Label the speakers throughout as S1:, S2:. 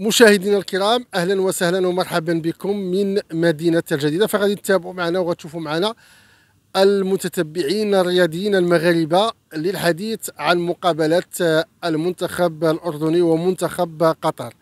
S1: مشاهدينا الكرام اهلا وسهلا ومرحبا بكم من مدينه الجديده فغادي تتابعوا معنا وغتشوفوا معنا المتتبعين الرياضيين المغاربه للحديث عن مقابله المنتخب الاردني ومنتخب قطر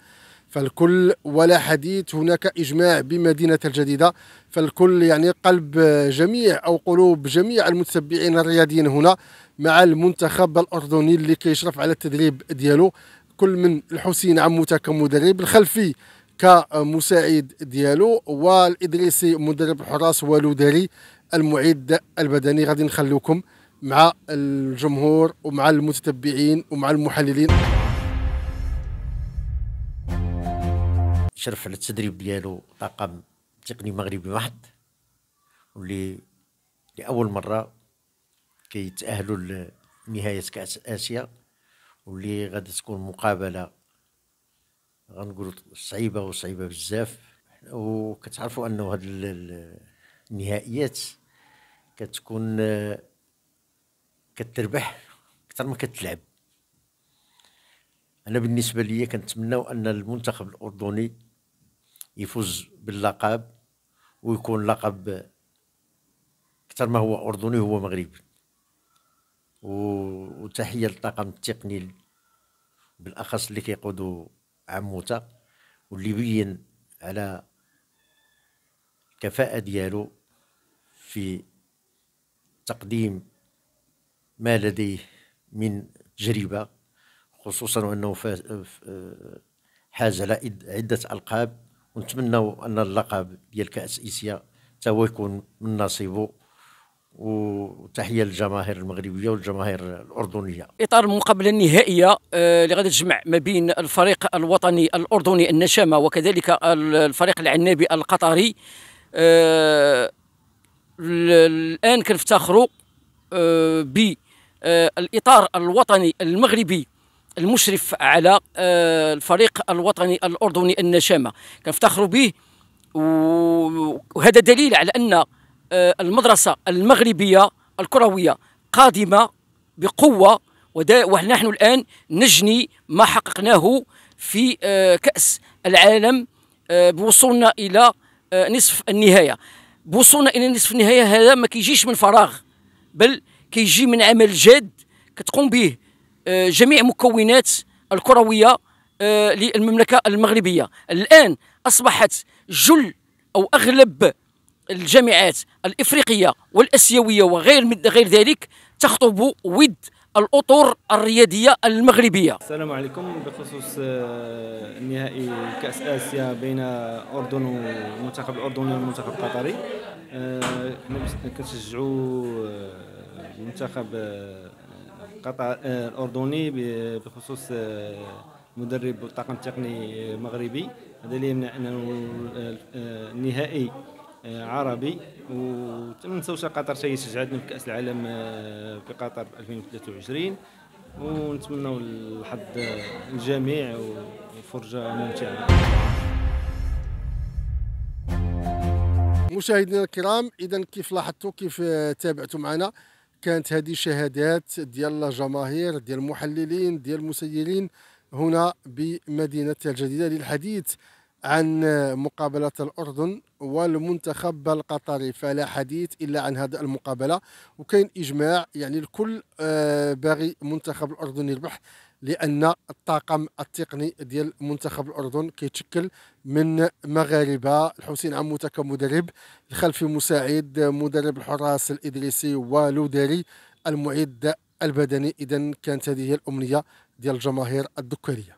S1: فالكل ولا حديث هناك اجماع بمدينه الجديده فالكل يعني قلب جميع او قلوب جميع المتتبعين الرياضيين هنا مع المنتخب الاردني اللي كيشرف على التدريب ديالو كل من الحسين عموته كمدرب الخلفي كمساعد ديالو والادريسي مدرب الحراس والوداري المعد البدني غادي نخليكم مع الجمهور ومع المتتبعين ومع المحللين
S2: شرف على التدريب ديالو طاقم تقني مغربي واحد واللي لاول مره كيتاهلوا لنهايه كاس اسيا واللي غادي تكون مقابله غنقولوا صعيبه وصعيبه بزاف وكتعرفوا انه هاد النهائيات كتكون كتربح اكثر ما كتلعب انا بالنسبه لي كنتمناو ان المنتخب الاردني يفوز باللقب ويكون لقب اكثر ما هو اردني هو مغربي و وتحيه للطاقم التقني بالاخص اللي كيقودوا عموته واللي بين على الكفاءه ديالو في تقديم ما لديه من تجربه خصوصا وانه حاز على عده القاب ونتمنى ان اللقب ديال كاس إيسيا تا هو يكون من نصيبه وتحيه للجماهير المغربيه والجماهير الاردنيه
S3: اطار المقابله النهائيه آه، اللي غادي تجمع ما بين الفريق الوطني الاردني النشامه وكذلك الفريق العنابي القطري آه، الان كنفتخروا آه، بالاطار الوطني المغربي المشرف على الفريق الوطني الاردني النشامه كنفتخروا به وهذا دليل على ان آه، المدرسة المغربية الكروية قادمة بقوة ونحن الآن نجني ما حققناه في آه، كأس العالم آه، بوصولنا إلى نصف النهاية بوصولنا إلى نصف النهاية هذا ما كيجيش من فراغ بل كيجي من عمل جاد كتقوم به جميع مكونات الكروية للمملكة المغربية الآن أصبحت جل أو أغلب الجامعات الافريقيه والاسيويه وغير غير ذلك تخطب ود الاطر الرياديه المغربيه.
S4: السلام عليكم بخصوص آه، نهائي كاس اسيا بين الاردن والمنتخب الاردني والمنتخب القطري. حنا آه، كنشجعوا المنتخب آه، الاردني بخصوص مدرب الطاقم التقني المغربي هذا اللي يمنع انه النهائي آه، عربي وما نساوش قطر حتى شجعتنا في كاس العالم آه، في قطر 2023 ونتمنوا الحظ الجميع وفرجه ممتعه مشاهدينا الكرام
S1: اذا كيف لاحظتوا كيف تابعتوا معنا كانت هذه شهادات ديال الجماهير ديال المحللين ديال المسيرين هنا بمدينه الجديده للحديث عن مقابلة الأردن والمنتخب القطري فلا حديث إلا عن هذا المقابلة وكاين إجماع يعني الكل آه، باغي منتخب الأردن يربح لأن الطاقم التقني ديال منتخب الأردن كيتشكل من مغاربة الحسين عموتة كمدرب الخلفي مساعد مدرب الحراس الإدريسي ولوداري المعد البدني إذا كانت هذه هي الأمنية ديال الجماهير الدكرية